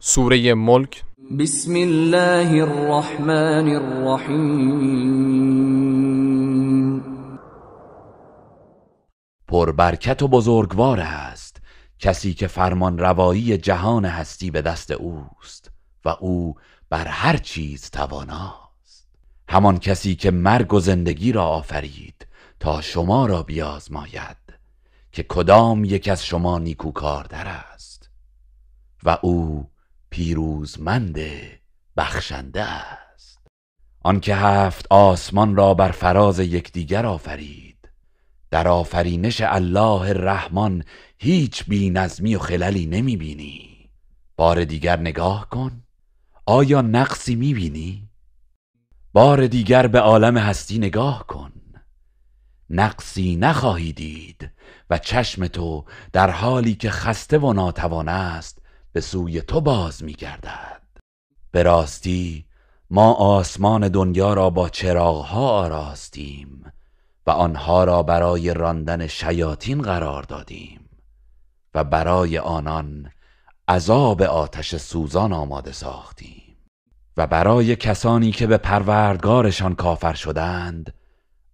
سوره ملک بسم الله الرحمن الرحیم پربرکت و بزرگوار است کسی که فرمان روایی جهان هستی به دست اوست و او بر هر چیز تواناست همان کسی که مرگ و زندگی را آفرید تا شما را بیازماید که کدام یک از شما در است و او پیروزمند بخشنده است آنکه هفت آسمان را بر فراز یکدیگر آفرید در آفرینش الله رحمان هیچ نظمی و خللی بینی بار دیگر نگاه کن آیا نقصی بینی؟ بار دیگر به عالم هستی نگاه کن نقصی نخواهی دید و چشم تو در حالی که خسته و ناتوان است به سوی تو باز می گردد به راستی ما آسمان دنیا را با ها آراستیم و آنها را برای راندن شیاطین قرار دادیم و برای آنان عذاب آتش سوزان آماده ساختیم و برای کسانی که به پروردگارشان کافر شدند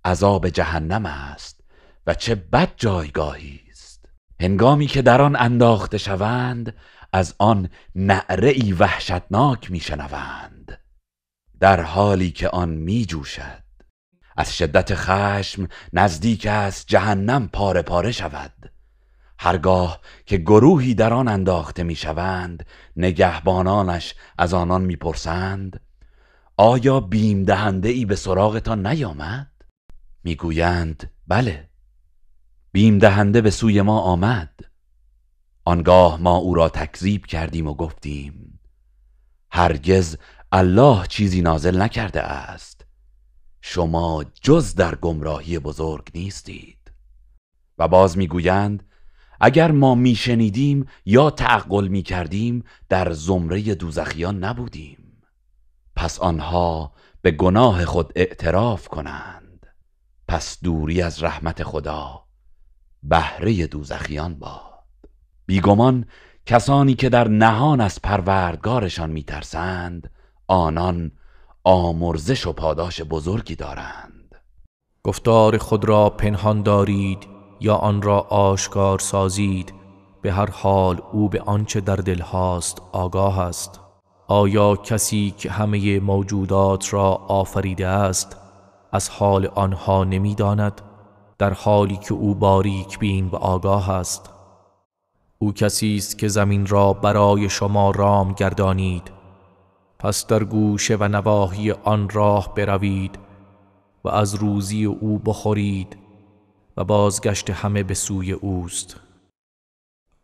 عذاب جهنم است و چه بد جایگاهی است هنگامی که در آن انداخته شوند از آن نعره ای وحشتناک شنوند در حالی که آن می جوشد از شدت خشم نزدیک است جهنم پاره پاره شود هرگاه که گروهی در آن انداخته شوند نگهبانانش از آنان میپرسند آیا بیم دهنده ای به سراغتان نیامد میگویند بله بیم دهنده به سوی ما آمد آنگاه ما او را تکذیب کردیم و گفتیم هرگز الله چیزی نازل نکرده است شما جز در گمراهی بزرگ نیستید و باز میگویند اگر ما میشنیدیم یا تعقل میکردیم در زمره دوزخیان نبودیم پس آنها به گناه خود اعتراف کنند پس دوری از رحمت خدا بهره دوزخیان باد بیگمان کسانی که در نهان از پروردگارشان میترسند آنان آمرزش و پاداش بزرگی دارند گفتار خود را پنهان دارید یا آن را آشکار سازید به هر حال او به آنچه در دل هاست آگاه است آیا کسی که همه موجودات را آفریده است از حال آنها نمیداند در حالی که او باریک بین و آگاه است او کسی است که زمین را برای شما رام گردانید پس در گوشه و نواحی آن راه بروید و از روزی او بخورید و بازگشت همه به سوی اوست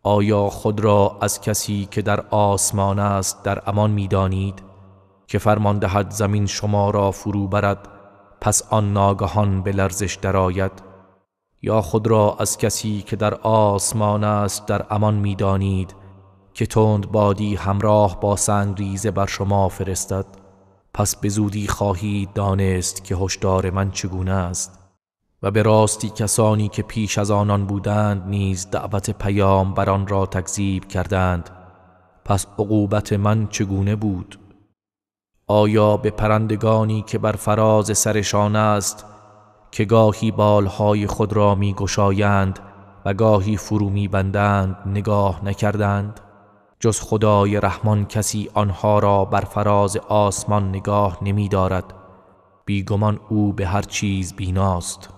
آیا خود را از کسی که در آسمان است در امان میدانید که فرمان دهد زمین شما را فرو برد پس آن ناگهان به لرزش درآید یا خود را از کسی که در آسمان است در امان میدانید که تند بادی همراه با ریزه بر شما فرستد پس به زودی خواهید دانست که هشدار من چگونه است و به راستی کسانی که پیش از آنان بودند نیز دعوت پیام بران را تکذیب کردند پس عقوبت من چگونه بود آیا به پرندگانی که بر فراز سرشان است که گاهی بالهای خود را می گشایند و گاهی فرو می بندند نگاه نکردند جز خدای رحمان کسی آنها را بر فراز آسمان نگاه نمی دارد بیگمان او به هر چیز بیناست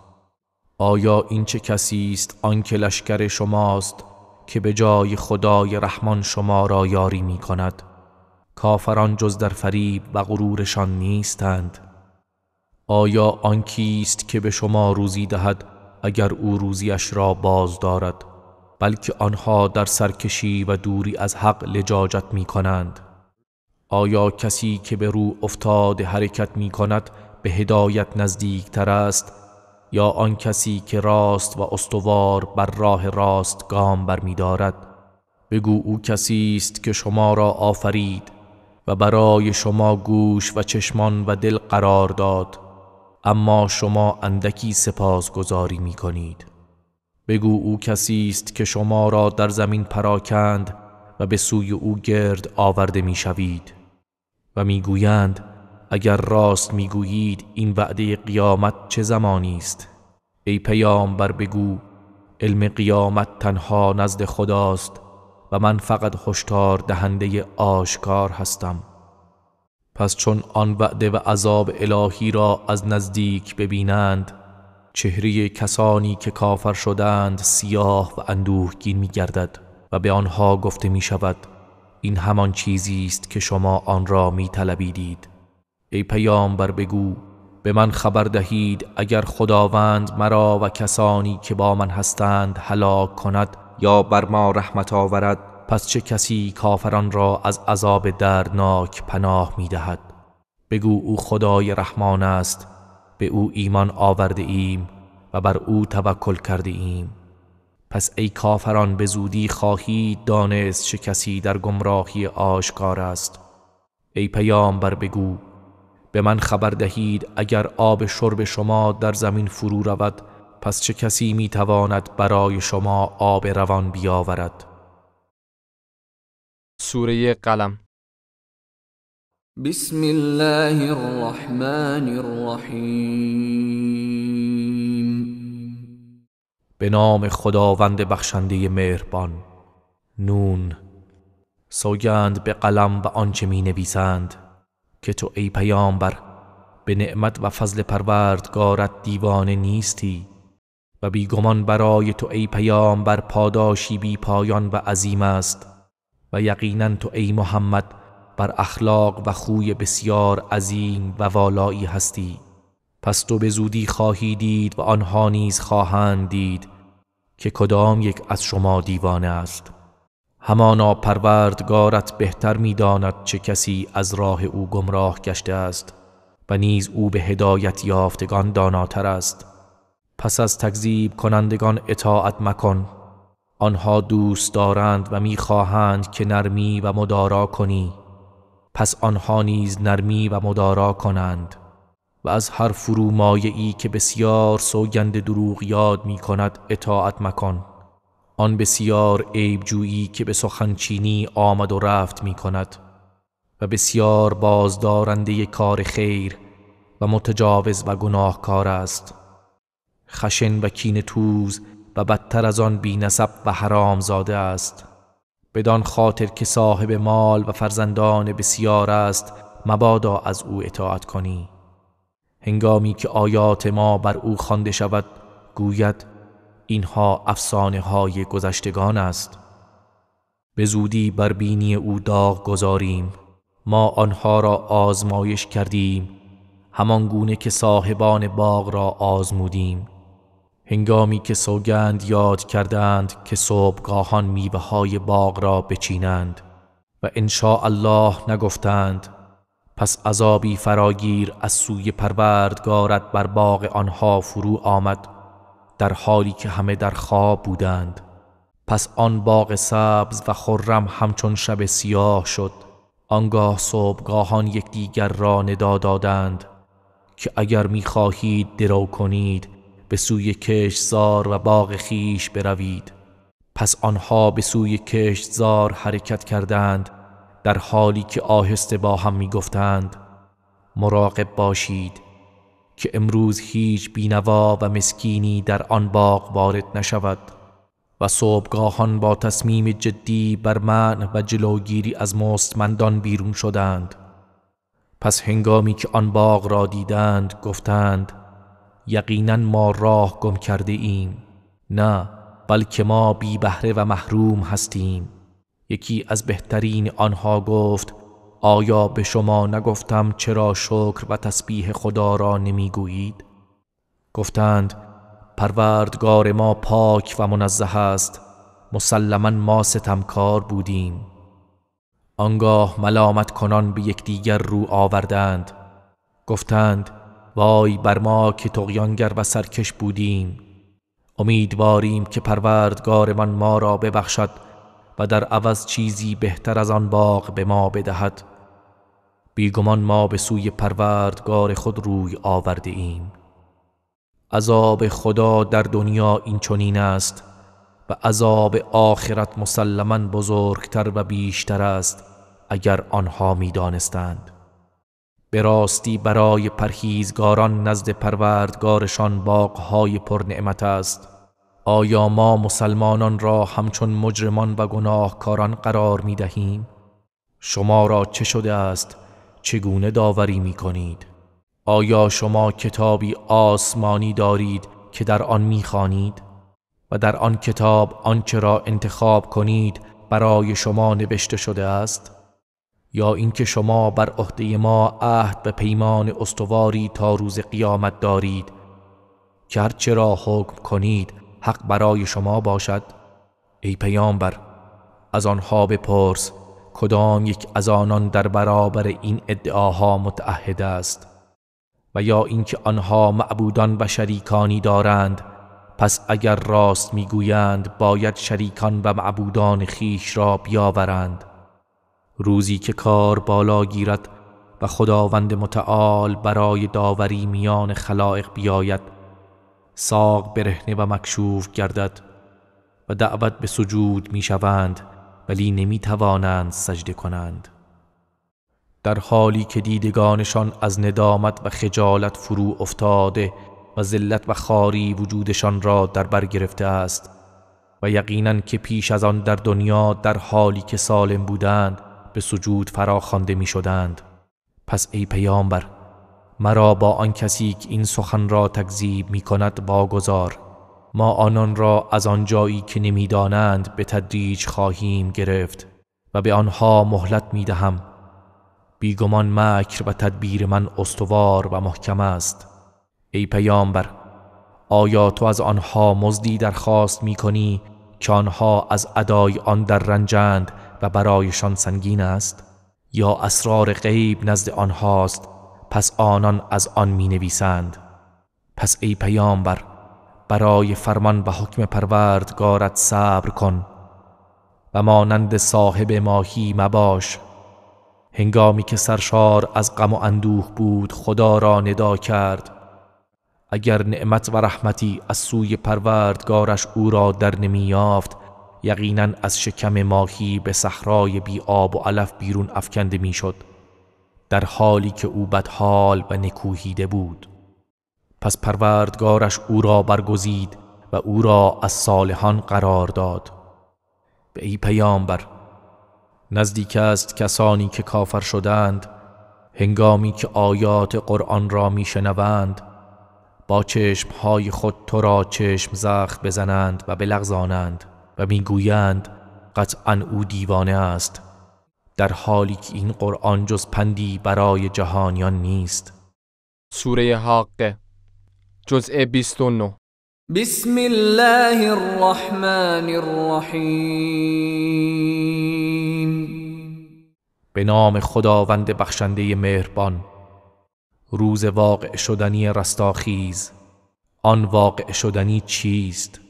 آیا این چه کسی است آنکه لشکر شماست که به جای خدای رحمان شما را یاری می کند کافران جز در فریب و غرورشان نیستند آیا آن کیست که به شما روزی دهد اگر او روزیش را باز دارد بلکه آنها در سرکشی و دوری از حق لجاجت می کنند آیا کسی که به رو افتاد حرکت می کند به هدایت نزدیک تر است یا آن کسی که راست و استوار بر راه راست گام بر می دارد بگو او کسی است که شما را آفرید و برای شما گوش و چشمان و دل قرار داد اما شما اندکی سپاسگزاری می کنید بگو او کسی است که شما را در زمین پراکند و به سوی او گرد آورده می شوید و میگویند اگر راست میگویید این وعده قیامت چه زمانی است ای پیامبر بگو علم قیامت تنها نزد خداست و من فقط هشدار دهنده آشکار هستم پس چون آن وعده و عذاب الهی را از نزدیک ببینند چهره کسانی که کافر شدند سیاه و اندوهگین می گردد و به آنها گفته می شود این همان چیزی است که شما آن را می طلبیدید ای پیامبر بگو به من خبر دهید اگر خداوند مرا و کسانی که با من هستند هلاک کند یا بر ما رحمت آورد پس چه کسی کافران را از عذاب درناک پناه می دهد بگو او خدای رحمان است به او ایمان آورده ایم و بر او توکل کرده ایم پس ای کافران به زودی خواهید دانست چه کسی در گمراهی آشکار است ای پیامبر بگو به من خبر دهید اگر آب شرب شما در زمین فرو رود پس چه کسی تواند برای شما آب روان بیاورد سوره قلم بسم الله الرحمن الرحیم به نام خداوند بخشنده مهربان نون سوگند به قلم و آنچه می نویسند که تو ای پیامبر به نعمت و فضل پروردگارت دیوانه نیستی و بیگمان برای تو ای پیامبر پاداشی بی پایان و عظیم است و یقینا تو ای محمد بر اخلاق و خوی بسیار عظیم و والایی هستی پس تو به زودی خواهی دید و آنها نیز خواهند دید که کدام یک از شما دیوانه است همانا پروردگارت بهتر میداند چه کسی از راه او گمراه گشته است و نیز او به هدایت یافتگان داناتر است پس از تکذیب کنندگان اطاعت مکن آنها دوست دارند و میخواهند که نرمی و مدارا کنی پس آنها نیز نرمی و مدارا کنند و از هر ای که بسیار سوگند دروغ یاد می کند اطاعت مکن آن بسیار عیبجویی که به سخنچینی آمد و رفت می کند و بسیار بازدارنده کار خیر و متجاوز و گناهکار است خشن و کین توز و بدتر از آن بینسب و حرام زاده است بدان خاطر که صاحب مال و فرزندان بسیار است مبادا از او اطاعت کنی هنگامی که آیات ما بر او خوانده شود گوید اینها افسانه های گذشتگان است به زودی بر بینی او داغ گذاریم ما آنها را آزمایش کردیم همان گونه که صاحبان باغ را آزمودیم هنگامی که سوگند یاد کردند که صبحگاهان میبه های باغ را بچینند و انشا الله نگفتند پس عذابی فراگیر از سوی پروردگارت بر باغ آنها فرو آمد در حالی که همه در خواب بودند پس آن باغ سبز و خرم همچون شب سیاه شد آنگاه صبحگاهان یکدیگر را ندا دادند که اگر میخواهید درو کنید به سوی کشتزار و باغ خیش بروید پس آنها به سوی کشتزار حرکت کردند در حالی که آهسته با هم می گفتند مراقب باشید که امروز هیچ بینوا و مسکینی در آن باغ وارد نشود و صبحگاهان با تصمیم جدی بر من و جلوگیری از مستمندان بیرون شدند پس هنگامی که آن باغ را دیدند گفتند یقینا ما راه گم کرده ایم نه بلکه ما بی بهره و محروم هستیم یکی از بهترین آنها گفت آیا به شما نگفتم چرا شکر و تسبیح خدا را نمیگویید؟ گفتند پروردگار ما پاک و منزه است مسلما ما ستمکار بودیم آنگاه ملامت کنان به یکدیگر رو آوردند گفتند وای بر ما که تقیانگر و سرکش بودیم امیدواریم که پروردگارمان ما را ببخشد و در عوض چیزی بهتر از آن باغ به ما بدهد بیگمان ما به سوی پروردگار خود روی آورده ایم عذاب خدا در دنیا این چنین است و عذاب آخرت مسلما بزرگتر و بیشتر است اگر آنها میدانستند به راستی برای پرهیزگاران نزد پروردگارشان باغهای پرنعمت است آیا ما مسلمانان را همچون مجرمان و گناهکاران قرار می دهیم؟ شما را چه شده است؟ چگونه داوری می کنید؟ آیا شما کتابی آسمانی دارید که در آن می خانید؟ و در آن کتاب آنچه را انتخاب کنید برای شما نوشته شده است؟ یا اینکه شما بر عهده ما عهد به پیمان استواری تا روز قیامت دارید که هرچه را حکم کنید حق برای شما باشد ای پیامبر از آنها بپرس کدام یک از آنان در برابر این ادعاها متعهد است و یا اینکه آنها معبودان و شریکانی دارند پس اگر راست میگویند باید شریکان و معبودان خیش را بیاورند روزی که کار بالا گیرد و خداوند متعال برای داوری میان خلائق بیاید ساق برهنه و مکشوف گردد و دعوت به سجود میشوند ولی نمی توانند سجده کنند در حالی که دیدگانشان از ندامت و خجالت فرو افتاده و ذلت و خاری وجودشان را در بر گرفته است و یقینا که پیش از آن در دنیا در حالی که سالم بودند به سجود فرا خوانده می پس ای پیامبر مرا با آن کسی که این سخن را تکذیب می کند واگذار ما آنان را از آن جایی که نمیدانند به تدریج خواهیم گرفت و به آنها مهلت می دهم بیگمان مکر و تدبیر من استوار و محکم است ای پیامبر آیا تو از آنها مزدی درخواست می کنی که آنها از ادای آن در رنجند و برایشان سنگین است یا اسرار غیب نزد آنهاست پس آنان از آن می نویسند پس ای پیامبر برای فرمان و حکم پروردگارت صبر کن و مانند صاحب ماهی مباش هنگامی که سرشار از غم و اندوه بود خدا را ندا کرد اگر نعمت و رحمتی از سوی پروردگارش او را در نمی یافت یقینا از شکم ماهی به صحرای بی آب و علف بیرون افکنده میشد در حالی که او بدحال و نکوهیده بود پس پروردگارش او را برگزید و او را از صالحان قرار داد به ای پیامبر نزدیک است کسانی که کافر شدند هنگامی که آیات قرآن را میشنوند با چشمهای خود تو را چشم زخم بزنند و بلغزانند و میگویند قطعا او دیوانه است در حالی که این قرآن جز پندی برای جهانیان نیست سوره حق. جزء 29 بسم الله الرحمن الرحیم به نام خداوند بخشنده مهربان روز واقع شدنی رستاخیز آن واقع شدنی چیست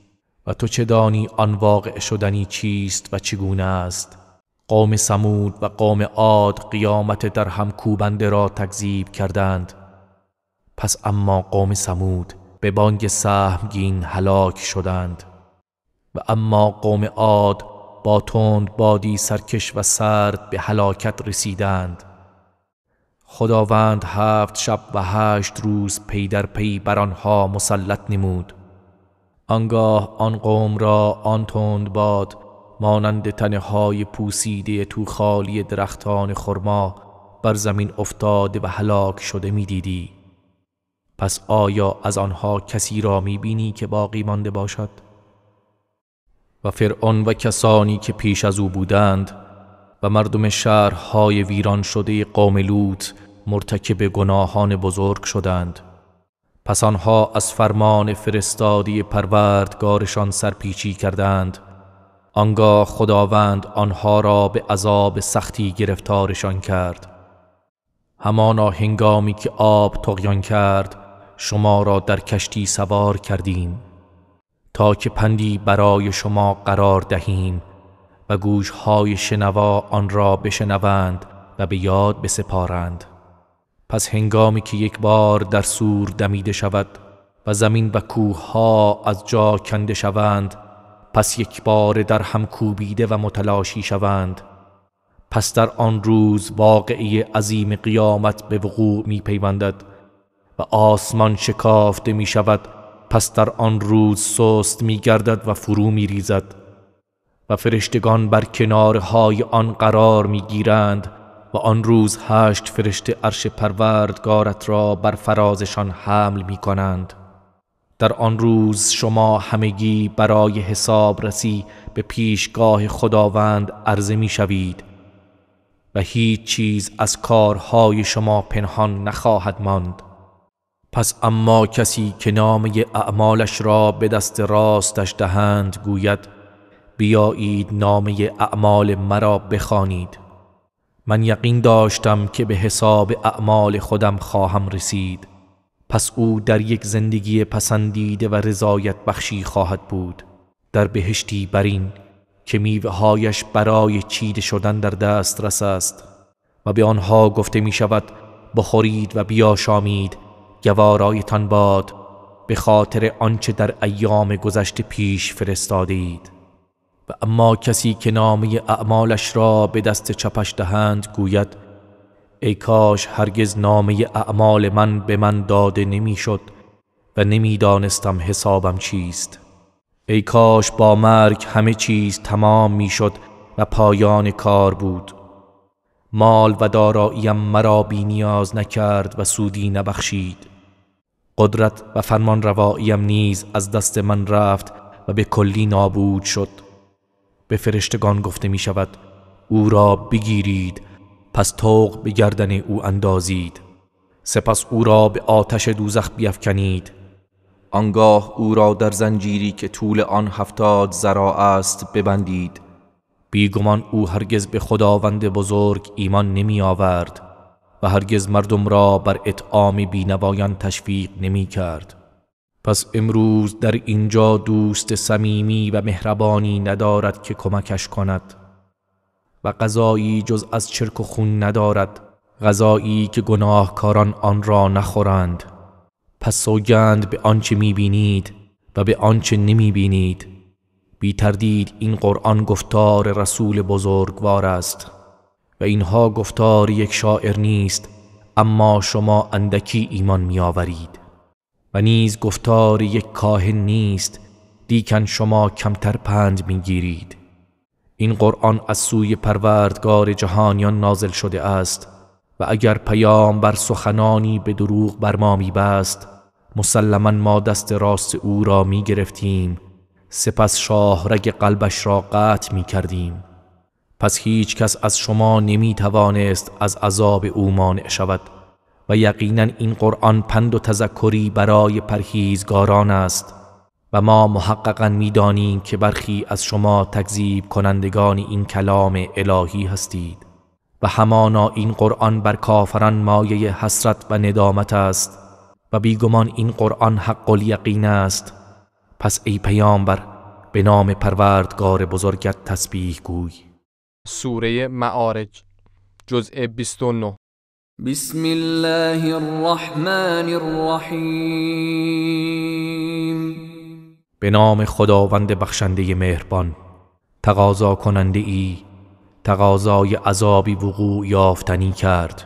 و تو چه دانی آن واقع شدنی چیست و چگونه است قوم سمود و قوم عاد قیامت در هم کوبنده را تکذیب کردند پس اما قوم سمود به بانگ سهمگین هلاک شدند و اما قوم عاد با تند بادی سرکش و سرد به هلاکت رسیدند خداوند هفت شب و هشت روز پی در پی بر آنها مسلط نمود آنگاه آن قوم را آن تند باد مانند تنهای پوسیده تو خالی درختان خرما بر زمین افتاده و هلاک شده میدیدی پس آیا از آنها کسی را میبینی که باقی مانده باشد و فرعون و کسانی که پیش از او بودند و مردم شهرهای ویران شده قوم لوط مرتکب گناهان بزرگ شدند پس آنها از فرمان فرستادی پروردگارشان سرپیچی کردند آنگاه خداوند آنها را به عذاب سختی گرفتارشان کرد همانا هنگامی که آب تغیان کرد شما را در کشتی سوار کردیم تا که پندی برای شما قرار دهیم و گوشهای شنوا آن را بشنوند و به یاد بسپارند پس هنگامی که یک بار در سور دمیده شود و زمین و کوه ها از جا کنده شوند پس یک بار در هم کوبیده و متلاشی شوند پس در آن روز واقعی عظیم قیامت به وقوع می پیوندد و آسمان شکافته می شود پس در آن روز سست می گردد و فرو می ریزد و فرشتگان بر کنارهای آن قرار می گیرند و آن روز هشت فرشته عرش پروردگارت را بر فرازشان حمل می کنند در آن روز شما همگی برای حساب رسی به پیشگاه خداوند عرضه می شوید و هیچ چیز از کارهای شما پنهان نخواهد ماند پس اما کسی که نامه اعمالش را به دست راستش دهند گوید بیایید نامه اعمال مرا بخوانید من یقین داشتم که به حساب اعمال خودم خواهم رسید پس او در یک زندگی پسندیده و رضایت بخشی خواهد بود در بهشتی برین که میوههایش برای چیده شدن در دسترس است و به آنها گفته می شود بخورید و بیاشامید گوارایتان باد به خاطر آنچه در ایام گذشته پیش فرستادید اما کسی که نامه اعمالش را به دست چپش دهند گوید ای کاش هرگز نامه اعمال من به من داده نمیشد و نمیدانستم حسابم چیست ای کاش با مرگ همه چیز تمام میشد و پایان کار بود مال و داراییم مرا بی نیاز نکرد و سودی نبخشید قدرت و فرمان رواییم نیز از دست من رفت و به کلی نابود شد به فرشتگان گفته می شود او را بگیرید پس توق به گردن او اندازید سپس او را به آتش دوزخ بیفکنید آنگاه او را در زنجیری که طول آن هفتاد زراع است ببندید بیگمان او هرگز به خداوند بزرگ ایمان نمی آورد و هرگز مردم را بر اطعام بینوایان تشویق نمی کرد پس امروز در اینجا دوست صمیمی و مهربانی ندارد که کمکش کند و غذایی جز از چرک و خون ندارد غذایی که گناهکاران آن را نخورند پس سوگند به آنچه میبینید و به آنچه نمیبینید بی تردید این قرآن گفتار رسول بزرگوار است و اینها گفتار یک شاعر نیست اما شما اندکی ایمان میآورید و نیز گفتار یک کاهن نیست دیکن شما کمتر پند میگیرید این قرآن از سوی پروردگار جهانیان نازل شده است و اگر پیام بر سخنانی به دروغ بر ما میبست مسلما ما دست راست او را میگرفتیم، سپس شاه رگ قلبش را قطع می کردیم پس هیچ کس از شما نمی توانست از عذاب او مانع شود و یقینا این قرآن پند و تذکری برای پرهیزگاران است و ما محققا میدانیم که برخی از شما تکذیب کنندگان این کلام الهی هستید و همانا این قرآن بر کافران مایه حسرت و ندامت است و بیگمان این قرآن حق یقین است پس ای پیامبر به نام پروردگار بزرگت تسبیح گوی سوره معارج جزء 29 بسم الله الرحمن الرحیم به نام خداوند بخشنده مهربان تقاضا کننده ای تقاضای عذابی وقوع یافتنی کرد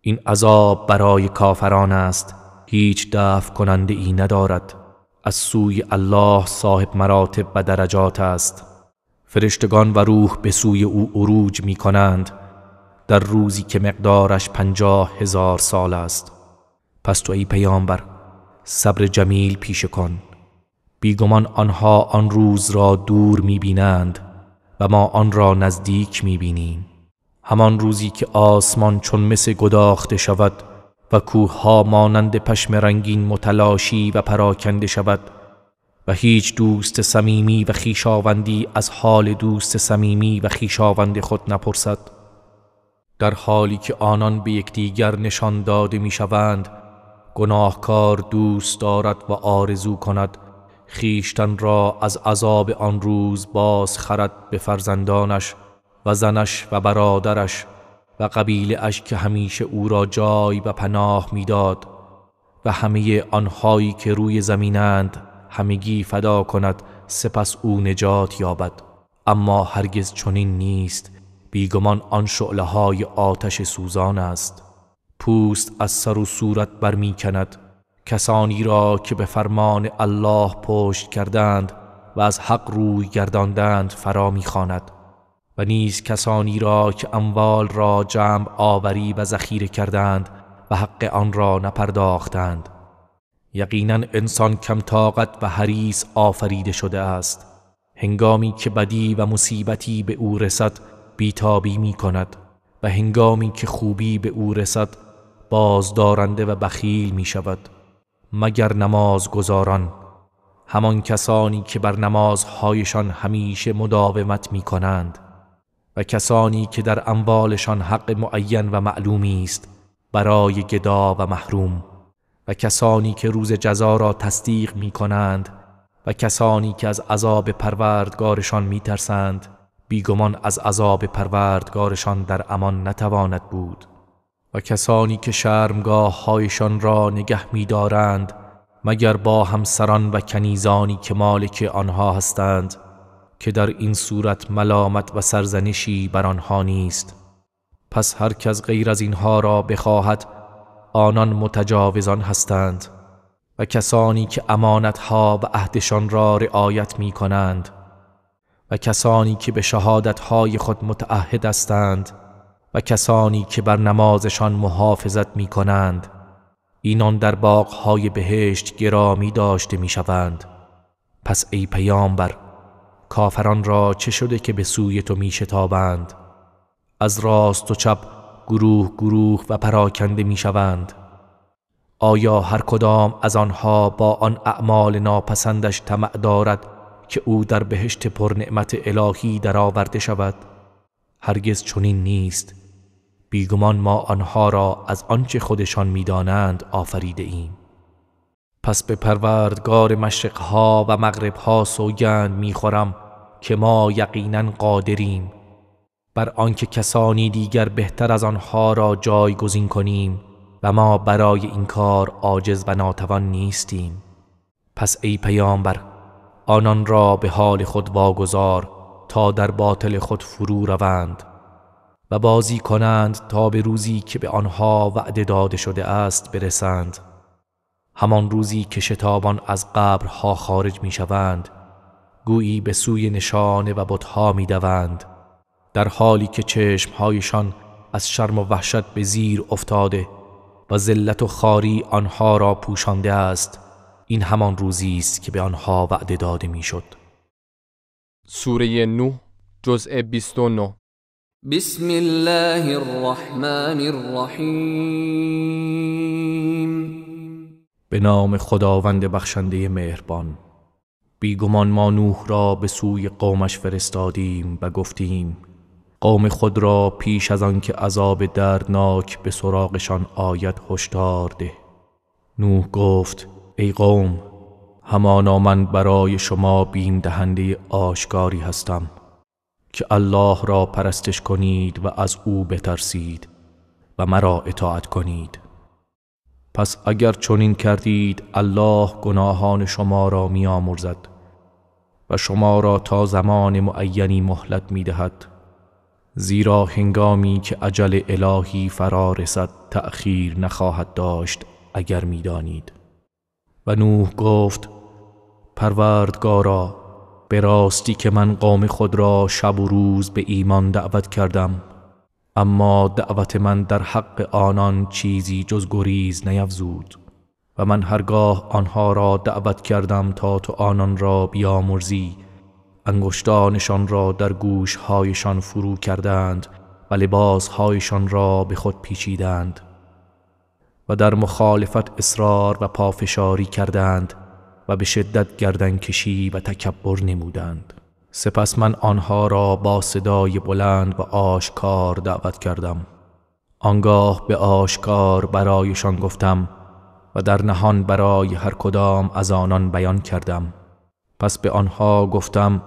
این عذاب برای کافران است هیچ دفع کننده ای ندارد از سوی الله صاحب مراتب و درجات است فرشتگان و روح به سوی او عروج می کنند در روزی که مقدارش پنجاه هزار سال است پس تو ای پیامبر صبر جمیل پیش کن بیگمان آنها آن روز را دور میبینند و ما آن را نزدیک میبینیم همان روزی که آسمان چون مثل گداخته شود و کوهها مانند پشم رنگین متلاشی و پراکنده شود و هیچ دوست صمیمی و خیشاوندی از حال دوست صمیمی و خیشاوند خود نپرسد در حالی که آنان به یکدیگر نشان داده میشوند گناهکار دوست دارد و آرزو کند خیشتن را از عذاب آن روز باز خرد به فرزندانش و زنش و برادرش و قبیله اش که همیشه او را جای و پناه میداد و همه آنهایی که روی زمینند همگی فدا کند سپس او نجات یابد اما هرگز چنین نیست بیگمان آن شعله های آتش سوزان است پوست از سر و صورت برمی کند کسانی را که به فرمان الله پشت کردند و از حق روی گرداندند فرا میخواند و نیز کسانی را که اموال را جمع آوری و ذخیره کردند و حق آن را نپرداختند یقینا انسان کم و حریص آفریده شده است هنگامی که بدی و مصیبتی به او رسد بیتابی می کند و هنگامی که خوبی به او رسد بازدارنده و بخیل می شود مگر نماز گذاران همان کسانی که بر نمازهایشان همیشه مداومت می کنند و کسانی که در اموالشان حق معین و معلومی است برای گدا و محروم و کسانی که روز جزا را تصدیق می کنند و کسانی که از عذاب پروردگارشان می ترسند بیگمان از عذاب پروردگارشان در امان نتواند بود و کسانی که شرمگاه هایشان را نگه می دارند مگر با همسران و کنیزانی که مالک آنها هستند که در این صورت ملامت و سرزنشی بر آنها نیست پس هر کس غیر از اینها را بخواهد آنان متجاوزان هستند و کسانی که امانتها و عهدشان را رعایت می کنند و کسانی که به شهادت های خود متعهد هستند و کسانی که بر نمازشان محافظت می کنند اینان در های بهشت گرامی داشته می شوند پس ای پیامبر کافران را چه شده که به سوی تو می شتابند از راست و چپ گروه گروه و پراکنده می شوند آیا هر کدام از آنها با آن اعمال ناپسندش تمع دارد که او در بهشت پر نعمت الهی درآورده شود هرگز چنین نیست بیگمان ما آنها را از آنچه خودشان میدانند آفریده ایم پس به پروردگار مشرقها و مغربها سوگند میخورم که ما یقینا قادریم بر آنکه کسانی دیگر بهتر از آنها را جایگزین کنیم و ما برای این کار عاجز و ناتوان نیستیم پس ای پیامبر آنان را به حال خود واگذار تا در باطل خود فرو روند و بازی کنند تا به روزی که به آنها وعده داده شده است برسند همان روزی که شتابان از قبرها خارج می شوند گویی به سوی نشانه و بطها می دوند در حالی که چشمهایشان از شرم و وحشت به زیر افتاده و ذلت و خاری آنها را پوشانده است این همان روزی است که به آنها وعده داده میشد سوره نوح جزء 29 بسم الله الرحمن الرحیم به نام خداوند بخشنده مهربان بیگمان ما نوح را به سوی قومش فرستادیم و گفتیم قوم خود را پیش از آنکه عذاب دردناک به سراغشان آید هشدار ده نوح گفت ای قوم همانا من برای شما بیم دهنده آشکاری هستم که الله را پرستش کنید و از او بترسید و مرا اطاعت کنید پس اگر چنین کردید الله گناهان شما را میآمرزد و شما را تا زمان معینی مهلت می زیرا هنگامی که عجل الهی فرا رسد تأخیر نخواهد داشت اگر میدانید و نوح گفت پروردگارا به راستی که من قوم خود را شب و روز به ایمان دعوت کردم اما دعوت من در حق آنان چیزی جز گریز نیفزود و من هرگاه آنها را دعوت کردم تا تو آنان را بیامرزی انگشتانشان را در گوشهایشان فرو کردند و لباسهایشان را به خود پیچیدند و در مخالفت اصرار و پافشاری کردند و به شدت گردنکشی و تکبر نمودند سپس من آنها را با صدای بلند و آشکار دعوت کردم آنگاه به آشکار برایشان گفتم و در نهان برای هر کدام از آنان بیان کردم پس به آنها گفتم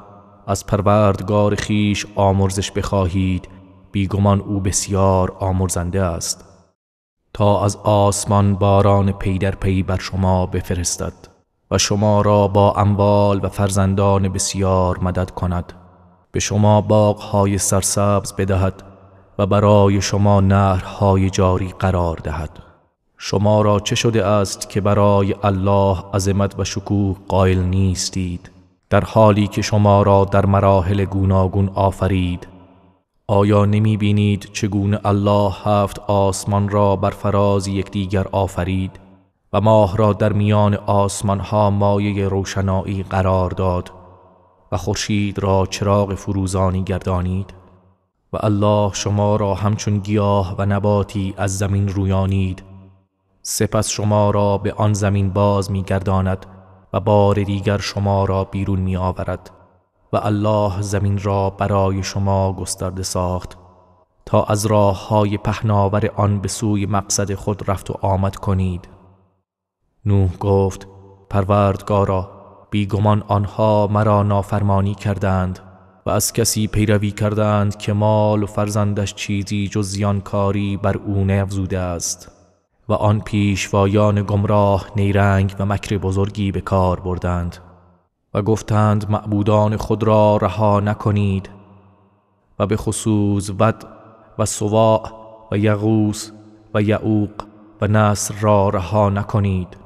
از پروردگار خیش آمرزش بخواهید بیگمان او بسیار آمرزنده است تا از آسمان باران پی در پی بر شما بفرستد و شما را با اموال و فرزندان بسیار مدد کند به شما باغهای سرسبز بدهد و برای شما نهرهای جاری قرار دهد شما را چه شده است که برای الله عظمت و شکوه قائل نیستید در حالی که شما را در مراحل گوناگون آفرید آیا نمی بینید چگونه الله هفت آسمان را بر فراز یکدیگر آفرید و ماه را در میان آسمان ها مایه روشنایی قرار داد و خورشید را چراغ فروزانی گردانید و الله شما را همچون گیاه و نباتی از زمین رویانید سپس شما را به آن زمین باز می گرداند و بار دیگر شما را بیرون می آورد و الله زمین را برای شما گسترده ساخت تا از راه های پهناور آن به سوی مقصد خود رفت و آمد کنید نوح گفت پروردگارا بیگمان آنها مرا نافرمانی کردند و از کسی پیروی کردند که مال و فرزندش چیزی جز کاری بر او نیفزوده است و آن پیشوایان گمراه نیرنگ و مکر بزرگی به کار بردند و گفتند معبودان خود را رها نکنید و به خصوص ود و سواع و یغوس و یعوق و نصر را رها نکنید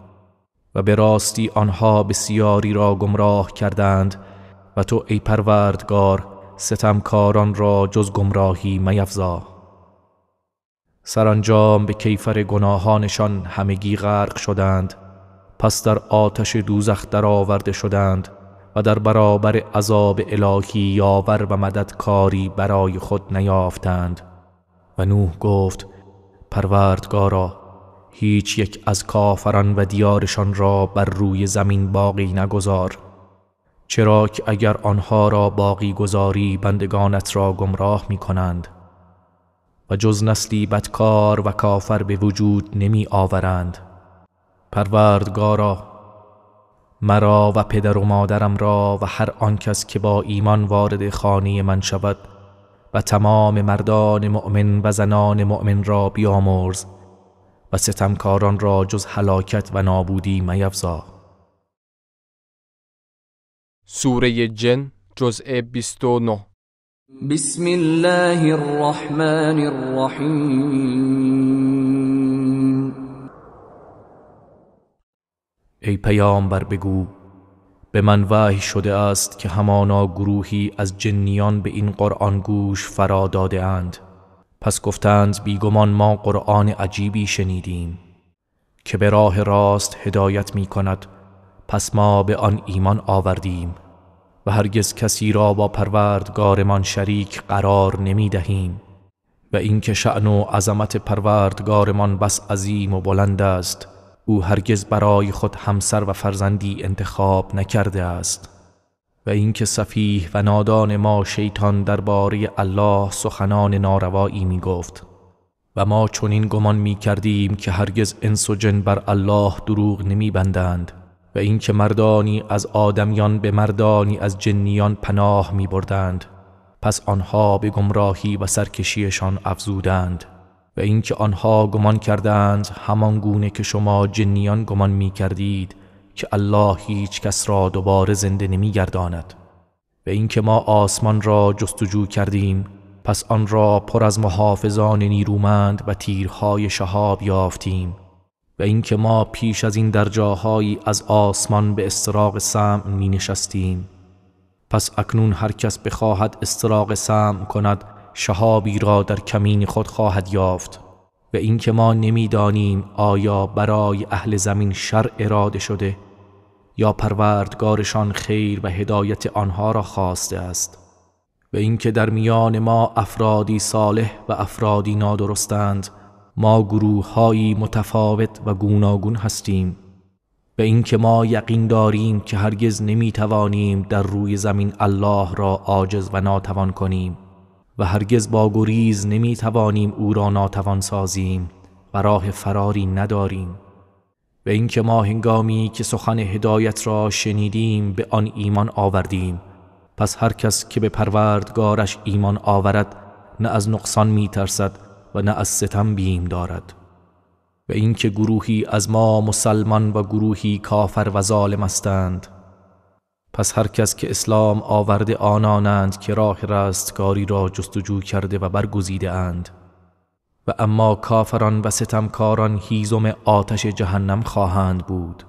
و به راستی آنها بسیاری را گمراه کردند و تو ای پروردگار ستمکاران را جز گمراهی میفزا سرانجام به کیفر گناهانشان همگی غرق شدند پس در آتش دوزخ درآورده شدند و در برابر عذاب الهی یاور و مددکاری برای خود نیافتند و نوح گفت پروردگارا هیچ یک از کافران و دیارشان را بر روی زمین باقی نگذار چرا که اگر آنها را باقی گذاری بندگانت را گمراه می کنند و جز نسلی بدکار و کافر به وجود نمی آورند پروردگارا مرا و پدر و مادرم را و هر آنکس که با ایمان وارد خانه من شود و تمام مردان مؤمن و زنان مؤمن را بیامرز و ستمکاران را جز هلاکت و نابودی میفزا سوره جن جزء 29 بسم الله الرحمن الرحیم ای پیامبر بگو به من وحی شده است که همانا گروهی از جنیان به این قرآن گوش فرا داده اند. پس گفتند بیگمان ما قرآن عجیبی شنیدیم که به راه راست هدایت می کند پس ما به آن ایمان آوردیم و هرگز کسی را با پروردگارمان شریک قرار نمی دهیم و اینکه شعن و عظمت پروردگارمان بس عظیم و بلند است او هرگز برای خود همسر و فرزندی انتخاب نکرده است و اینکه صفیح و نادان ما شیطان درباره الله سخنان ناروایی می گفت و ما چنین گمان می کردیم که هرگز انس و جن بر الله دروغ نمی بندند و اینکه مردانی از آدمیان به مردانی از جنیان پناه می بردند پس آنها به گمراهی و سرکشیشان افزودند و اینکه آنها گمان کردند همان گونه که شما جنیان گمان می کردید که الله هیچ کس را دوباره زنده نمی گرداند و اینکه ما آسمان را جستجو کردیم پس آن را پر از محافظان نیرومند و تیرهای شهاب یافتیم و اینکه ما پیش از این در از آسمان به استراق سمع می نشستیم پس اکنون هر کس بخواهد استراق سم کند شهابی را در کمین خود خواهد یافت و اینکه ما نمیدانیم آیا برای اهل زمین شر اراده شده یا پروردگارشان خیر و هدایت آنها را خواسته است و اینکه در میان ما افرادی صالح و افرادی نادرستند ما گروههایی متفاوت و گوناگون هستیم به اینکه ما یقین داریم که هرگز نمیتوانیم در روی زمین الله را عاجز و ناتوان کنیم و هرگز با گریز نمی توانیم او را ناتوان سازیم و راه فراری نداریم و اینکه ما هنگامی که سخن هدایت را شنیدیم به آن ایمان آوردیم پس هر کس که به پروردگارش ایمان آورد نه از نقصان می ترسد و نه از ستم بیم دارد و اینکه گروهی از ما مسلمان و گروهی کافر و ظالم هستند پس هر کس که اسلام آورده آنانند که راه رستگاری را جستجو کرده و برگزیده اند و اما کافران و ستمکاران هیزم آتش جهنم خواهند بود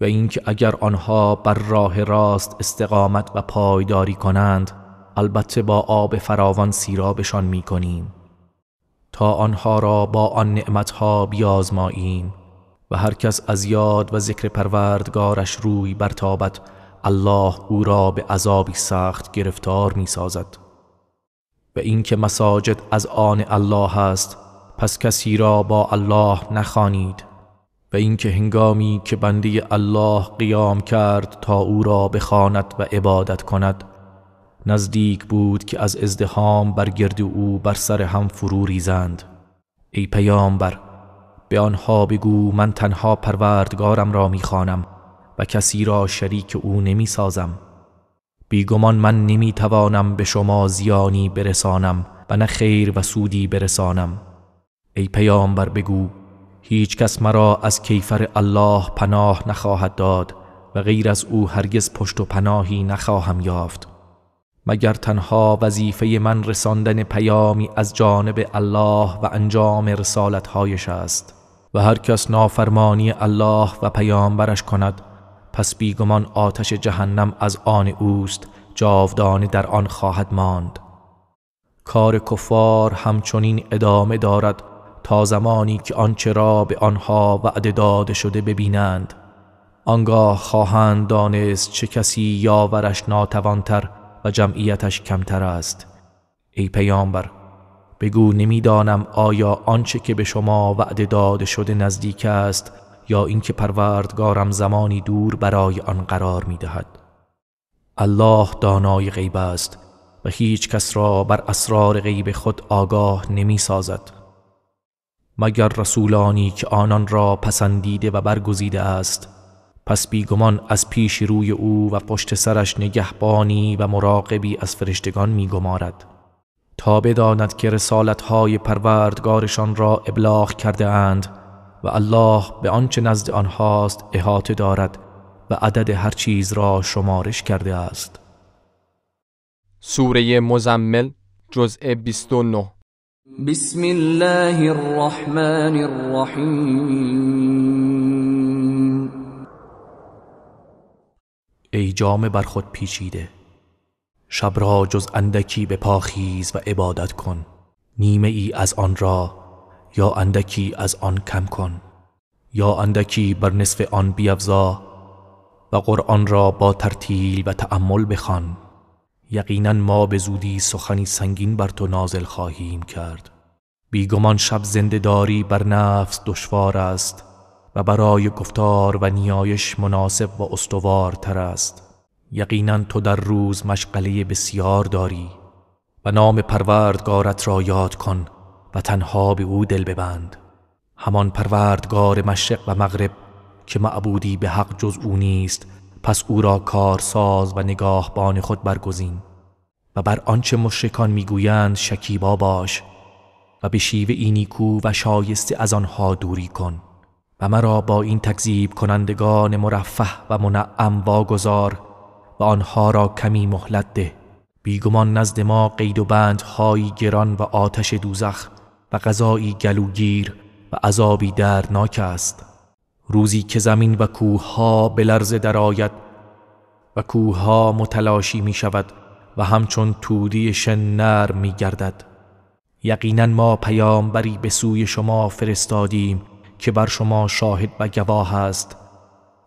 و اینکه اگر آنها بر راه راست استقامت و پایداری کنند البته با آب فراوان سیرابشان می کنیم تا آنها را با آن نعمتها بیازماییم و هر کس از یاد و ذکر پروردگارش روی برتابد الله او را به عذابی سخت گرفتار می سازد و اینکه مساجد از آن الله است پس کسی را با الله نخوانید و اینکه هنگامی که بنده الله قیام کرد تا او را بخواند و عبادت کند نزدیک بود که از ازدهام بر گرد او بر سر هم فرو ریزند ای پیامبر به آنها بگو من تنها پروردگارم را میخوانم و کسی را شریک او نمی سازم بیگمان من نمی توانم به شما زیانی برسانم و نه خیر و سودی برسانم ای پیامبر بگو هیچ کس مرا از کیفر الله پناه نخواهد داد و غیر از او هرگز پشت و پناهی نخواهم یافت مگر تنها وظیفه من رساندن پیامی از جانب الله و انجام رسالتهایش است و هر کس نافرمانی الله و پیامبرش کند پس بیگمان آتش جهنم از آن اوست جاودانه در آن خواهد ماند کار کفار همچنین ادامه دارد تا زمانی که آنچه را به آنها وعده داده شده ببینند آنگاه خواهند دانست چه کسی یاورش ناتوانتر و جمعیتش کمتر است ای پیامبر بگو نمیدانم آیا آنچه که به شما وعده داده شده نزدیک است یا اینکه پروردگارم زمانی دور برای آن قرار می دهد. الله دانای غیب است و هیچ کس را بر اسرار غیب خود آگاه نمی سازد. مگر رسولانی که آنان را پسندیده و برگزیده است پس بیگمان از پیش روی او و پشت سرش نگهبانی و مراقبی از فرشتگان میگمارد تا بداند که رسالتهای پروردگارشان را ابلاغ کرده اند و الله به آنچه نزد آنهاست احاطه دارد و عدد هر چیز را شمارش کرده است سوره مزمل جزء 29 بسم الله الرحمن الرحیم ای جام بر خود پیچیده شب را جز اندکی به پاخیز و عبادت کن نیمه ای از آن را یا اندکی از آن کم کن یا اندکی بر نصف آن بیفزا و قرآن را با ترتیل و تأمل بخوان یقینا ما به زودی سخنی سنگین بر تو نازل خواهیم کرد بیگمان شب داری بر نفس دشوار است و برای گفتار و نیایش مناسب و استوارتر است یقینا تو در روز مشغله بسیار داری و نام پروردگارت را یاد کن و تنها به او دل ببند همان پروردگار مشرق و مغرب که معبودی به حق جز او نیست پس او را ساز و نگاهبان خود برگزین و بر آنچه مشرکان میگویند شکیبا باش و به شیوه اینیکو و شایسته از آنها دوری کن و مرا با این تکذیب کنندگان مرفه و منعم واگذار و آنها را کمی مهلت ده بیگمان نزد ما قید و بند های گران و آتش دوزخ و غذایی گلوگیر و عذابی درناک است روزی که زمین و کوه ها بلرز درآید و کوه ها متلاشی می شود و همچون تودی شن نر می گردد یقینا ما پیامبری به سوی شما فرستادیم که بر شما شاهد و گواه است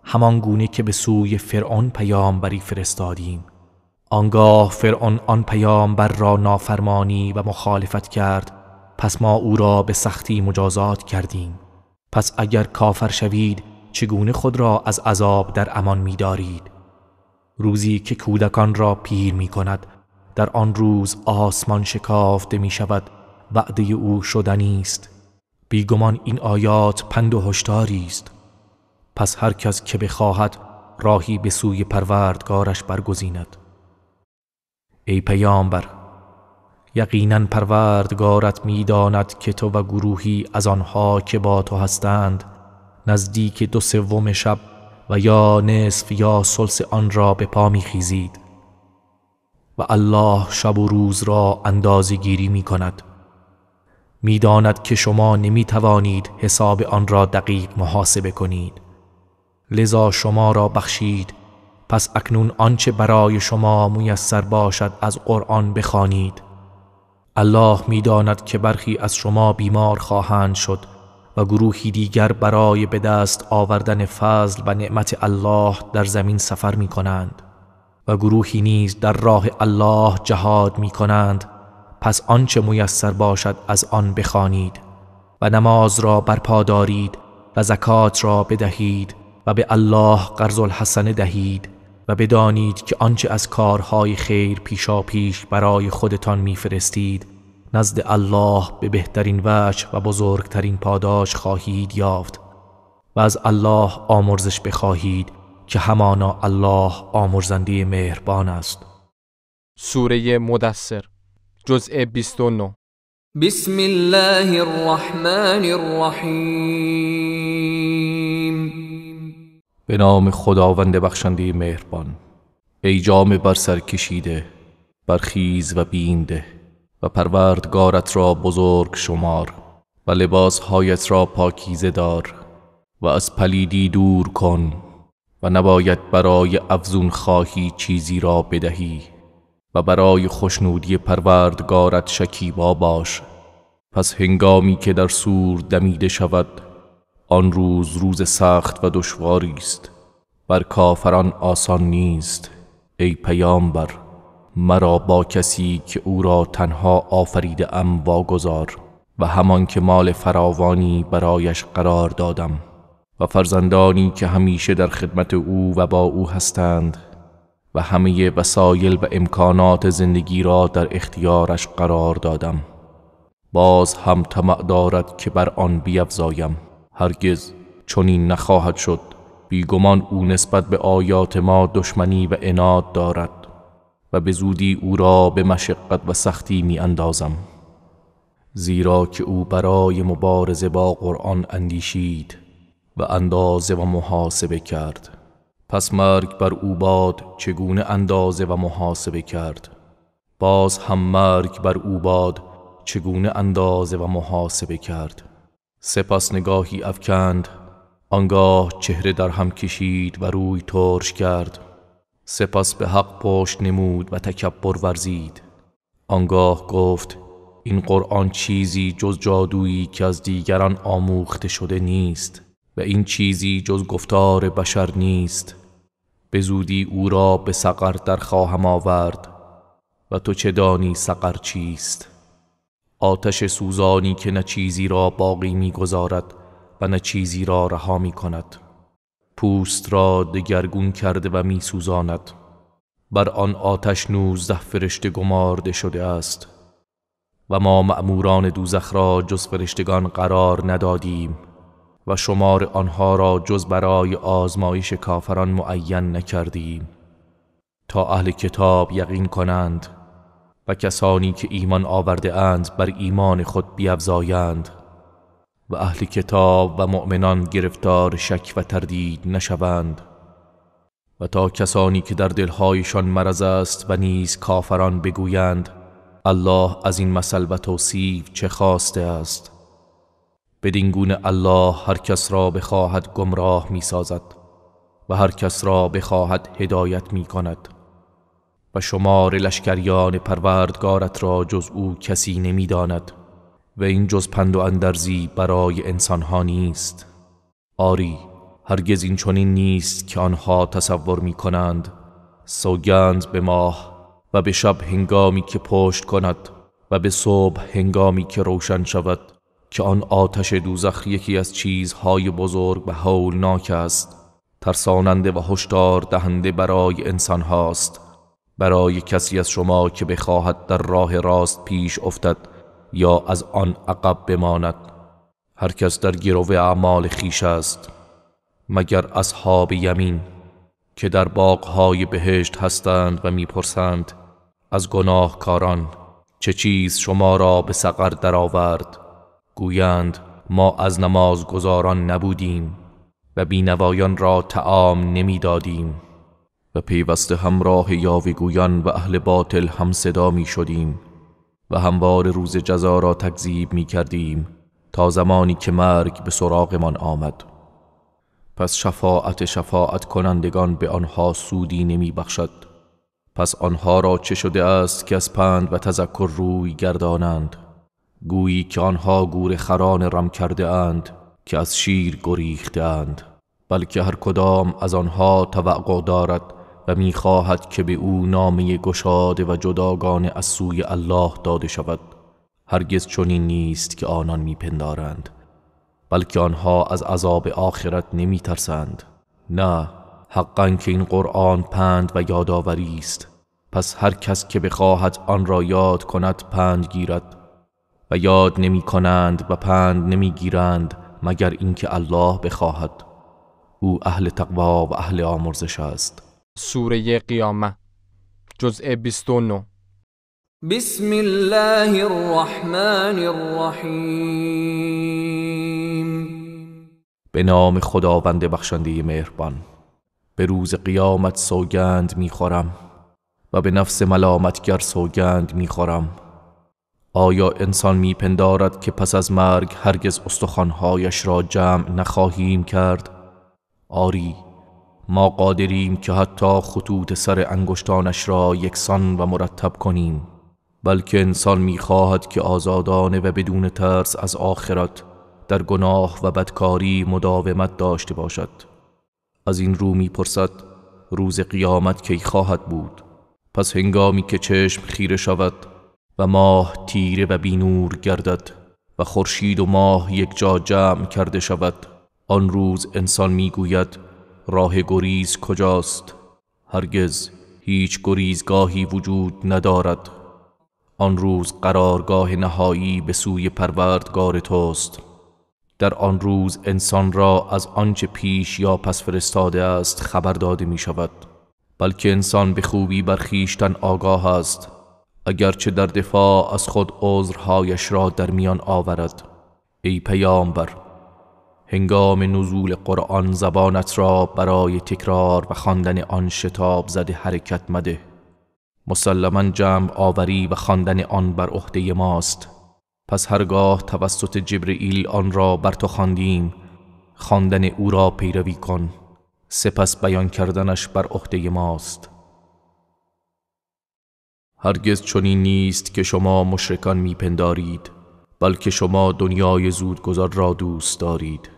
همان گونه که به سوی فرعون پیامبری فرستادیم آنگاه فرعون آن پیامبر را نافرمانی و مخالفت کرد پس ما او را به سختی مجازات کردیم پس اگر کافر شوید چگونه خود را از عذاب در امان دارید روزی که کودکان را پیر می کند در آن روز آسمان شکافته می شود وعده او شدنی است بیگمان این آیات پند و هشداری است پس هر کس که بخواهد راهی به سوی پروردگارش برگزیند ای پیامبر یقینا پروردگارت میداند که تو و گروهی از آنها که با تو هستند نزدیک دو سوم شب و یا نصف یا سلس آن را به پا خیزید و الله شب و روز را اندازه گیری می کند میداند که شما نمی توانید حساب آن را دقیق محاسبه کنید لذا شما را بخشید پس اکنون آنچه برای شما میسر باشد از قرآن بخوانید الله میداند که برخی از شما بیمار خواهند شد و گروهی دیگر برای به دست آوردن فضل و نعمت الله در زمین سفر می کنند و گروهی نیز در راه الله جهاد می کنند پس آنچه میسر باشد از آن بخوانید و نماز را برپا دارید و زکات را بدهید و به الله قرض الحسنه دهید و بدانید که آنچه از کارهای خیر پیشا پیش برای خودتان میفرستید نزد الله به بهترین وجه و بزرگترین پاداش خواهید یافت و از الله آمرزش بخواهید که همانا الله آمرزنده مهربان است سوره مدثر جزء 29 بسم الله الرحمن الرحیم به نام خداوند بخشنده مهربان ای جام بر سر کشیده برخیز و بینده و پروردگارت را بزرگ شمار و هایت را پاکیزه دار و از پلیدی دور کن و نباید برای افزون خواهی چیزی را بدهی و برای خوشنودی پروردگارت شکیبا باش پس هنگامی که در سور دمیده شود آن روز روز سخت و دشواری است بر کافران آسان نیست ای پیامبر مرا با کسی که او را تنها آفریده ام واگذار و همان که مال فراوانی برایش قرار دادم و فرزندانی که همیشه در خدمت او و با او هستند و همه وسایل و امکانات زندگی را در اختیارش قرار دادم باز هم طمع دارد که بر آن بیفزایم هرگز چنین نخواهد شد بیگمان او نسبت به آیات ما دشمنی و اناد دارد و به زودی او را به مشقت و سختی می اندازم زیرا که او برای مبارزه با قرآن اندیشید و اندازه و محاسبه کرد پس مرگ بر او باد چگونه اندازه و محاسبه کرد باز هم مرگ بر او باد چگونه اندازه و محاسبه کرد سپس نگاهی افکند آنگاه چهره در هم کشید و روی ترش کرد سپس به حق پشت نمود و تکبر ورزید آنگاه گفت این قرآن چیزی جز جادویی که از دیگران آموخته شده نیست و این چیزی جز گفتار بشر نیست به زودی او را به سقر در خواهم آورد و تو چه دانی سقر چیست آتش سوزانی که نه چیزی را باقی میگذارد و نه چیزی را رها می پوست را دگرگون کرده و میسوزاند. بر آن آتش نوزده فرشته گمارده شده است و ما مأموران دوزخ را جز فرشتگان قرار ندادیم و شمار آنها را جز برای آزمایش کافران معین نکردیم تا اهل کتاب یقین کنند و کسانی که ایمان آورده اند بر ایمان خود بیفزایند و اهل کتاب و مؤمنان گرفتار شک و تردید نشوند و تا کسانی که در دلهایشان مرض است و نیز کافران بگویند الله از این مثل و توصیف چه خواسته است بدین الله هر کس را بخواهد گمراه می سازد و هر کس را بخواهد هدایت می کند و شمار لشکریان پروردگارت را جز او کسی نمی داند و این جز پند و اندرزی برای انسانها نیست آری هرگز این چنین نیست که آنها تصور می کنند سوگند به ماه و به شب هنگامی که پشت کند و به صبح هنگامی که روشن شود که آن آتش دوزخ یکی از چیزهای بزرگ و هولناک است ترساننده و هشدار دهنده برای انسان هاست برای کسی از شما که بخواهد در راه راست پیش افتد یا از آن عقب بماند هر کس در گروه اعمال خیش است مگر اصحاب یمین که در باغهای بهشت هستند و میپرسند از گناهکاران چه چیز شما را به سقر درآورد گویند ما از نماز گزاران نبودیم و بینوایان را تعام نمیدادیم و پیوسته همراه یاوگویان و اهل باطل هم صدا می شدیم و هموار روز جزا را تکذیب می کردیم تا زمانی که مرگ به سراغمان آمد پس شفاعت شفاعت کنندگان به آنها سودی نمی بخشد پس آنها را چه شده است که از پند و تذکر روی گردانند گویی که آنها گور خران رم کرده اند که از شیر گریخته اند بلکه هر کدام از آنها توقع دارد و میخواهد که به او نامه گشاده و جداگان از سوی الله داده شود هرگز چنین نیست که آنان میپندارند بلکه آنها از عذاب آخرت ترسند نه حقا که این قرآن پند و یادآوری است پس هر کس که بخواهد آن را یاد کند پند گیرد و یاد نمی کنند و پند نمی گیرند مگر اینکه الله بخواهد او اهل تقوا و اهل آمرزش است سوره قیامه جزء 29 بسم الله الرحمن الرحیم به نام خداوند بخشنده مهربان به روز قیامت سوگند میخورم و به نفس ملامتگر سوگند میخورم آیا انسان میپندارد که پس از مرگ هرگز استخوانهایش را جمع نخواهیم کرد؟ آری ما قادریم که حتی خطوط سر انگشتانش را یکسان و مرتب کنیم بلکه انسان میخواهد که آزادانه و بدون ترس از آخرت در گناه و بدکاری مداومت داشته باشد از این رو میپرسد روز قیامت کی خواهد بود پس هنگامی که چشم خیره شود و ماه تیره و بینور گردد و خورشید و ماه یک جا جمع کرده شود آن روز انسان میگوید راه گریز کجاست هرگز هیچ گریزگاهی وجود ندارد آن روز قرارگاه نهایی به سوی پروردگار توست در آن روز انسان را از آنچه پیش یا پس فرستاده است خبر داده می شود بلکه انسان به خوبی بر خیشتن آگاه است اگرچه در دفاع از خود عذرهایش را در میان آورد ای پیامبر هنگام نزول قرآن زبانت را برای تکرار و خواندن آن شتاب زده حرکت مده مسلما جمع آوری و خواندن آن بر عهده ماست پس هرگاه توسط جبرئیل آن را بر تو خواندیم خواندن او را پیروی کن سپس بیان کردنش بر عهده ماست هرگز چنین نیست که شما مشرکان میپندارید بلکه شما دنیای زودگذر را دوست دارید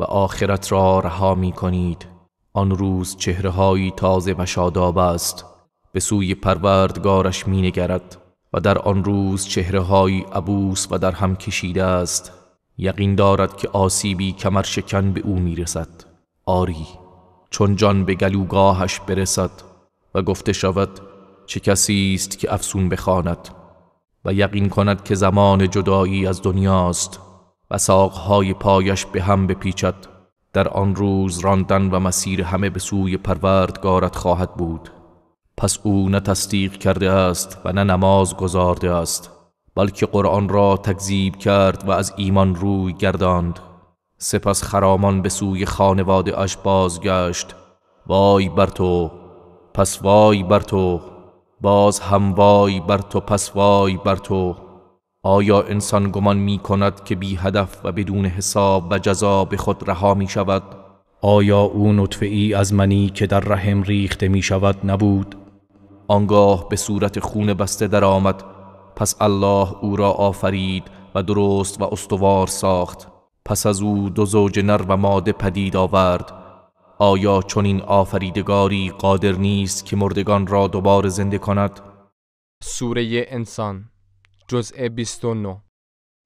و آخرت را رها می کنید آن روز چهره هایی تازه و شاداب است به سوی پروردگارش می نگرد و در آن روز چهره های عبوس و در هم کشیده است یقین دارد که آسیبی کمر شکن به او می رسد آری چون جان به گلوگاهش برسد و گفته شود چه کسی است که افسون بخواند و یقین کند که زمان جدایی از دنیاست و ساقهای پایش به هم بپیچد در آن روز راندن و مسیر همه به سوی پروردگارت خواهد بود پس او نه تصدیق کرده است و نه نماز گذارده است بلکه قرآن را تکذیب کرد و از ایمان روی گرداند سپس خرامان به سوی خانواده اش بازگشت وای بر تو پس وای بر تو باز هم وای بر تو پس وای بر تو آیا انسان گمان می کند که بی هدف و بدون حساب و جزا به خود رها می شود؟ آیا او نطفه ای از منی که در رحم ریخته می شود نبود؟ آنگاه به صورت خون بسته آمد پس الله او را آفرید و درست و استوار ساخت پس از او دو زوج نر و ماده پدید آورد آیا چنین آفریدگاری قادر نیست که مردگان را دوباره زنده کند؟ سوره انسان جزء 29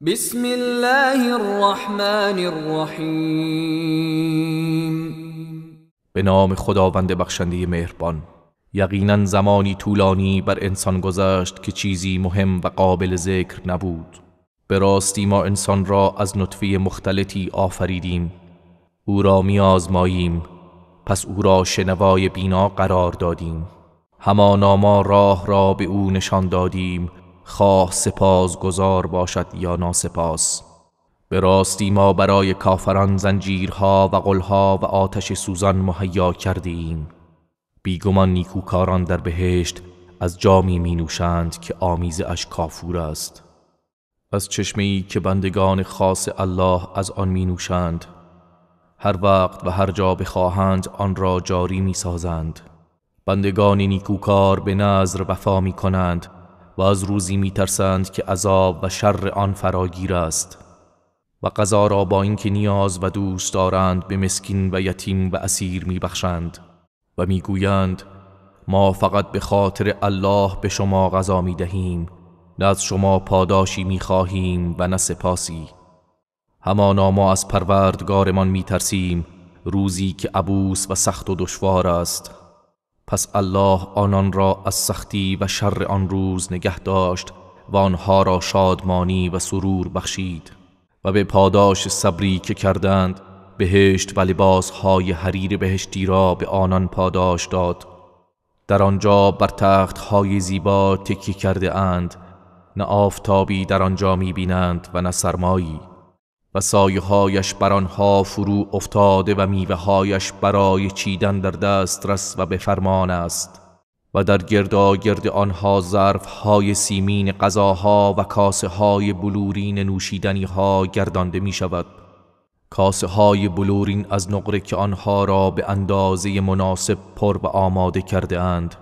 بسم الله الرحمن الرحیم به نام خداوند بخشنده مهربان یقینا زمانی طولانی بر انسان گذشت که چیزی مهم و قابل ذکر نبود به راستی ما انسان را از نطفه مختلطی آفریدیم او را میازماییم پس او را شنوای بینا قرار دادیم همانا ما راه را به او نشان دادیم خواه سپاس گذار باشد یا ناسپاس به راستی ما برای کافران زنجیرها و قلها و آتش سوزان مهیا کردیم بیگمان نیکوکاران در بهشت از جامی می نوشند که آمیز اش کافور است از چشمی که بندگان خاص الله از آن می نوشند هر وقت و هر جا بخواهند آن را جاری می سازند بندگان نیکوکار به نظر وفا می کنند و از روزی میترسند که عذاب و شر آن فراگیر است و قضا را با اینکه نیاز و دوست دارند به مسکین و یتیم و اسیر میبخشند و میگویند ما فقط به خاطر الله به شما غذا می دهیم نه از شما پاداشی می خواهیم و نه سپاسی همانا ما از پروردگارمان می ترسیم روزی که عبوس و سخت و دشوار است پس الله آنان را از سختی و شر آن روز نگه داشت و آنها را شادمانی و سرور بخشید و به پاداش صبری که کردند بهشت و های حریر بهشتی را به آنان پاداش داد در آنجا بر های زیبا تکی کرده اند نه آفتابی در آنجا میبینند و نه سرمایی و سایههایش بر آنها فرو افتاده و میوههایش برای چیدن در دسترس و به فرمان است و در گردا گرد آنها های سیمین غذاها و کاسه های بلورین نوشیدنی ها گردانده می شود کاسه های بلورین از نقره که آنها را به اندازه مناسب پر و آماده کرده اند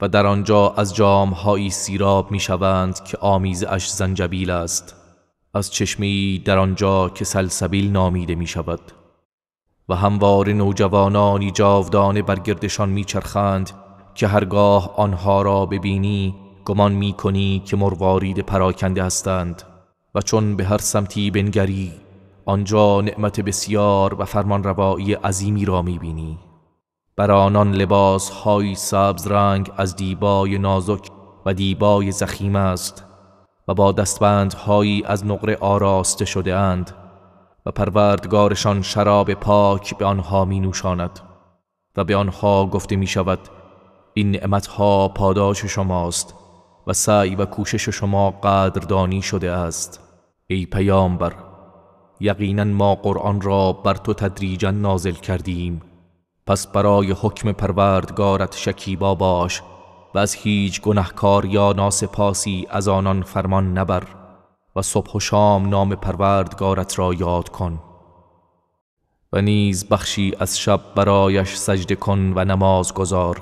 و در آنجا از جام هایی سیراب می شوند که آمیزش زنجبیل است از چشمی در آنجا که سلسبیل نامیده می شود و هموار نوجوانانی جاودانه بر گردشان میچرخند که هرگاه آنها را ببینی گمان می کنی که مروارید پراکنده هستند و چون به هر سمتی بنگری آنجا نعمت بسیار و فرمان فرمانروایی عظیمی را می بینی بر آنان لباس های سبز رنگ از دیبای نازک و دیبای زخیم است و با دستبندهایی از نقره آراسته شده اند و پروردگارشان شراب پاک به آنها می نوشاند و به آنها گفته می شود این نعمتها پاداش شماست و سعی و کوشش شما قدردانی شده است ای پیامبر یقینا ما قرآن را بر تو تدریجا نازل کردیم پس برای حکم پروردگارت شکیبا باش و از هیچ گناهکار یا ناسپاسی از آنان فرمان نبر و صبح و شام نام پروردگارت را یاد کن و نیز بخشی از شب برایش سجده کن و نماز گذار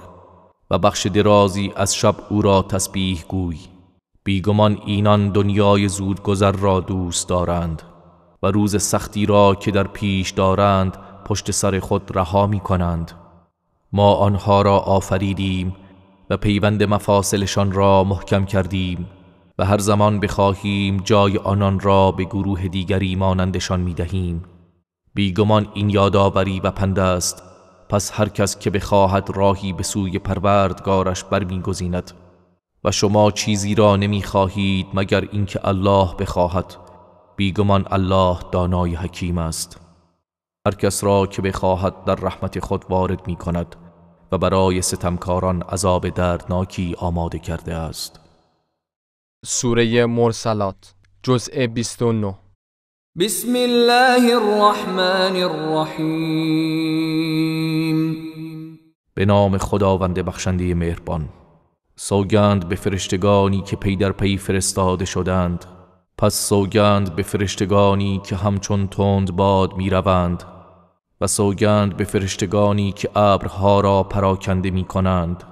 و بخش درازی از شب او را تسبیح گوی بیگمان اینان دنیای گذر را دوست دارند و روز سختی را که در پیش دارند پشت سر خود رها می کنند ما آنها را آفریدیم و پیوند مفاصلشان را محکم کردیم و هر زمان بخواهیم جای آنان را به گروه دیگری مانندشان می دهیم بیگمان این یادآوری و پند است پس هر کس که بخواهد راهی به سوی پروردگارش برمیگزیند و شما چیزی را نمیخواهید مگر اینکه الله بخواهد بیگمان الله دانای حکیم است هر کس را که بخواهد در رحمت خود وارد می کند و برای ستمکاران عذاب دردناکی آماده کرده است سوره مرسلات جزء 29 بسم الله الرحمن الرحیم به نام خداوند بخشنده مهربان سوگند به فرشتگانی که پی در پی فرستاده شدند پس سوگند به فرشتگانی که همچون تند باد می روند و سوگند به فرشتگانی که ابرها را پراکنده می کنند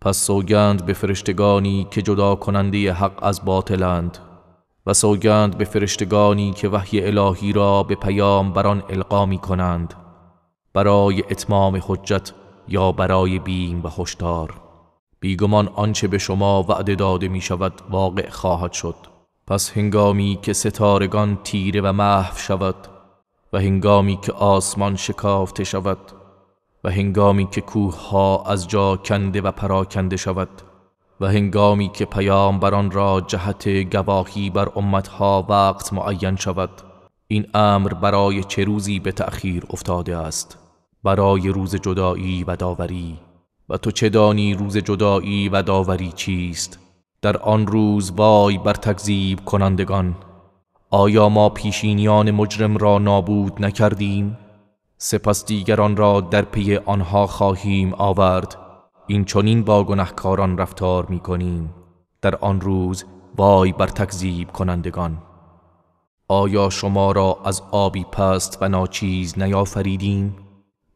پس سوگند به فرشتگانی که جدا کننده حق از باطلند و سوگند به فرشتگانی که وحی الهی را به پیام بران القا می کنند برای اتمام حجت یا برای بیم و هشدار بیگمان آنچه به شما وعده داده می شود واقع خواهد شد پس هنگامی که ستارگان تیره و محو شود و هنگامی که آسمان شکافته شود و هنگامی که کوه ها از جا کنده و پراکنده شود و هنگامی که پیام بران را جهت گواهی بر امتها وقت معین شود این امر برای چه روزی به تأخیر افتاده است برای روز جدایی و داوری و تو چه دانی روز جدایی و داوری چیست در آن روز وای بر تکذیب کنندگان آیا ما پیشینیان مجرم را نابود نکردیم؟ سپس دیگران را در پی آنها خواهیم آورد این چونین با گناهکاران رفتار می کنیم در آن روز وای بر تکذیب کنندگان آیا شما را از آبی پست و ناچیز نیافریدیم؟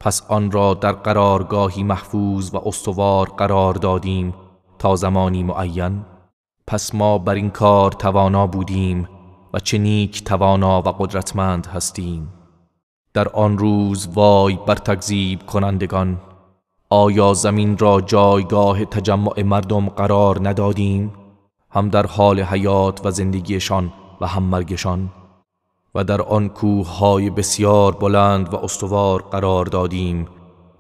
پس آن را در قرارگاهی محفوظ و استوار قرار دادیم تا زمانی معین پس ما بر این کار توانا بودیم و چه نیک توانا و قدرتمند هستیم در آن روز وای بر تکذیب کنندگان آیا زمین را جایگاه تجمع مردم قرار ندادیم هم در حال حیات و زندگیشان و هم مرگشان و در آن کوه های بسیار بلند و استوار قرار دادیم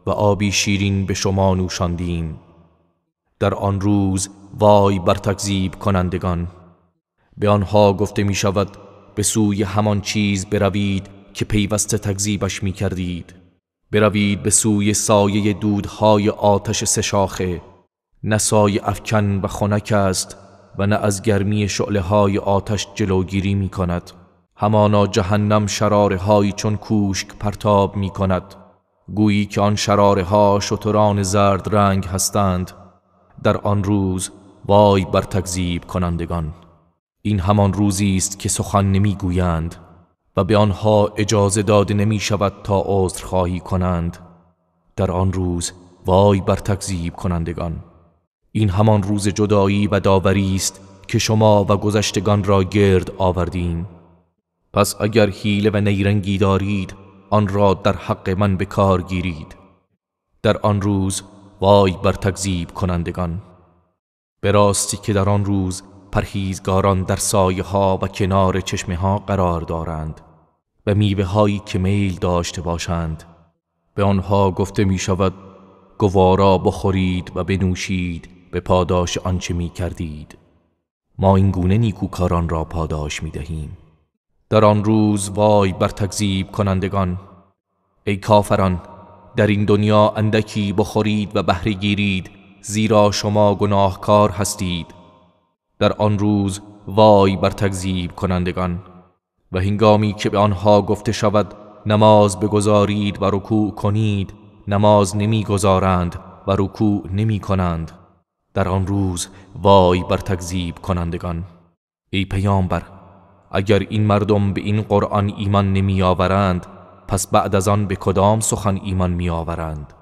و آبی شیرین به شما نوشاندیم در آن روز وای بر تکذیب کنندگان به آنها گفته می شود به سوی همان چیز بروید که پیوسته تکذیبش می کردید بروید به سوی سایه دودهای آتش سشاخه نه سایه افکن و خنک است و نه از گرمی شعله های آتش جلوگیری می کند همانا جهنم شراره های چون کوشک پرتاب می کند گویی که آن شراره ها شتران زرد رنگ هستند در آن روز وای بر تکذیب کنندگان این همان روزی است که سخن نمیگویند و به آنها اجازه داده نمی شود تا عذر خواهی کنند در آن روز وای بر تکذیب کنندگان این همان روز جدایی و داوری است که شما و گذشتگان را گرد آوردیم پس اگر حیله و نیرنگی دارید آن را در حق من به کار گیرید در آن روز وای بر تکذیب کنندگان به راستی که در آن روز پرهیزگاران در سایه ها و کنار چشمه ها قرار دارند و میوه هایی که میل داشته باشند به آنها گفته می شود گوارا بخورید و بنوشید به پاداش آنچه می کردید ما این گونه نیکوکاران را پاداش می دهیم در آن روز وای بر تکذیب کنندگان ای کافران در این دنیا اندکی بخورید و بهره گیرید زیرا شما گناهکار هستید در آن روز وای بر تکذیب کنندگان و هنگامی که به آنها گفته شود نماز بگذارید و رکوع کنید نماز نمیگذارند و رکوع نمی کنند در آن روز وای بر تکذیب کنندگان ای پیامبر اگر این مردم به این قرآن ایمان نمی آورند پس بعد از آن به کدام سخن ایمان می آورند